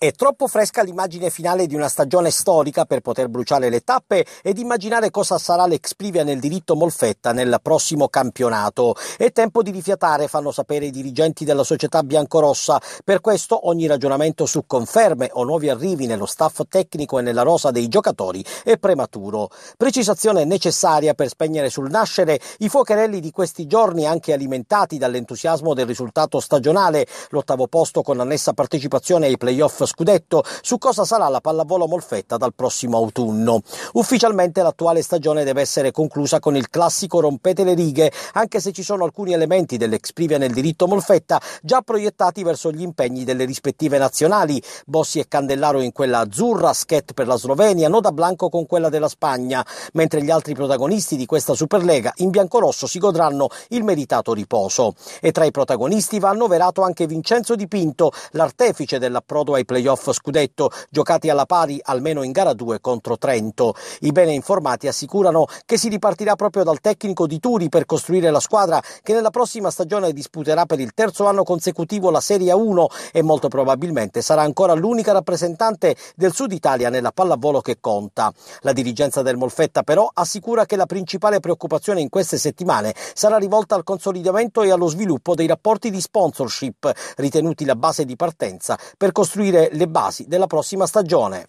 È troppo fresca l'immagine finale di una stagione storica per poter bruciare le tappe ed immaginare cosa sarà l'explivia nel diritto Molfetta nel prossimo campionato. È tempo di rifiatare, fanno sapere i dirigenti della società biancorossa. Per questo ogni ragionamento su conferme o nuovi arrivi nello staff tecnico e nella rosa dei giocatori è prematuro. Precisazione necessaria per spegnere sul nascere i fuocherelli di questi giorni anche alimentati dall'entusiasmo del risultato stagionale, l'ottavo posto con annessa partecipazione ai playoff scudetto su cosa sarà la pallavolo molfetta dal prossimo autunno. Ufficialmente l'attuale stagione deve essere conclusa con il classico rompete le righe, anche se ci sono alcuni elementi dell'ex privia nel diritto molfetta già proiettati verso gli impegni delle rispettive nazionali, Bossi e Candellaro in quella azzurra, Schet per la Slovenia, Noda Blanco con quella della Spagna, mentre gli altri protagonisti di questa Superlega in biancorosso si godranno il meritato riposo. E tra i protagonisti va annoverato anche Vincenzo Di Pinto, l'artefice dell'approdo ai playoff playoff scudetto giocati alla pari almeno in gara 2 contro Trento. I bene informati assicurano che si ripartirà proprio dal tecnico di Turi per costruire la squadra che nella prossima stagione disputerà per il terzo anno consecutivo la Serie 1 e molto probabilmente sarà ancora l'unica rappresentante del Sud Italia nella pallavolo che conta. La dirigenza del Molfetta però assicura che la principale preoccupazione in queste settimane sarà rivolta al consolidamento e allo sviluppo dei rapporti di sponsorship ritenuti la base di partenza per costruire le basi della prossima stagione.